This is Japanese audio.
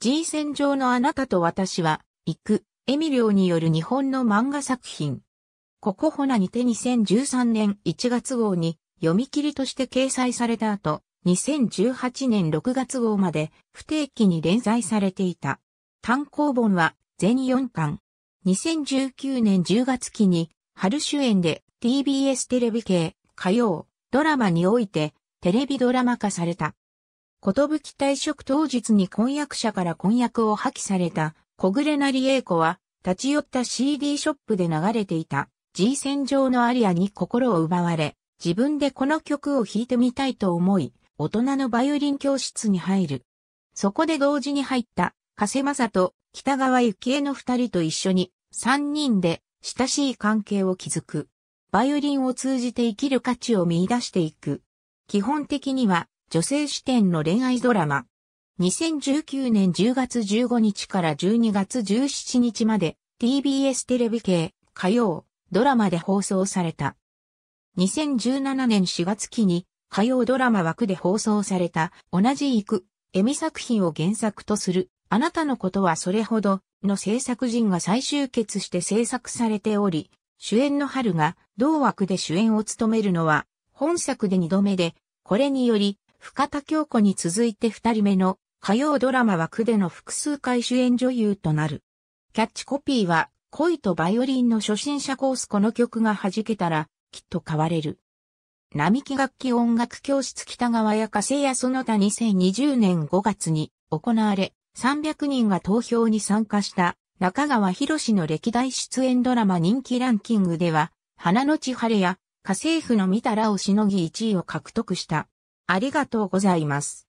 G 戦場のあなたと私は、行く、エミリオによる日本の漫画作品。ここほなにて2013年1月号に読み切りとして掲載された後、2018年6月号まで不定期に連載されていた。単行本は全4巻。2019年10月期に春主演で TBS テレビ系火曜ドラマにおいてテレビドラマ化された。ことぶき退職当日に婚約者から婚約を破棄された小暮成英子は立ち寄った CD ショップで流れていた G 戦場のアリアに心を奪われ自分でこの曲を弾いてみたいと思い大人のバイオリン教室に入る。そこで同時に入った加瀬正と北川幸恵の二人と一緒に三人で親しい関係を築く。バイオリンを通じて生きる価値を見出していく。基本的には女性視点の恋愛ドラマ。2019年10月15日から12月17日まで TBS テレビ系火曜ドラマで放送された。2017年4月期に火曜ドラマ枠で放送された同じ行くエミ作品を原作とするあなたのことはそれほどの制作陣が再集結して制作されており、主演の春が同枠で主演を務めるのは本作で2度目で、これにより深田京子に続いて二人目の火曜ドラマ枠での複数回主演女優となる。キャッチコピーは、恋とバイオリンの初心者コースこの曲が弾けたら、きっと変われる。並木楽器音楽教室北川や加瀬やその他2020年5月に行われ、300人が投票に参加した中川博士の歴代出演ドラマ人気ランキングでは、花の千晴や家政婦の見たらをしのぎ1位を獲得した。ありがとうございます。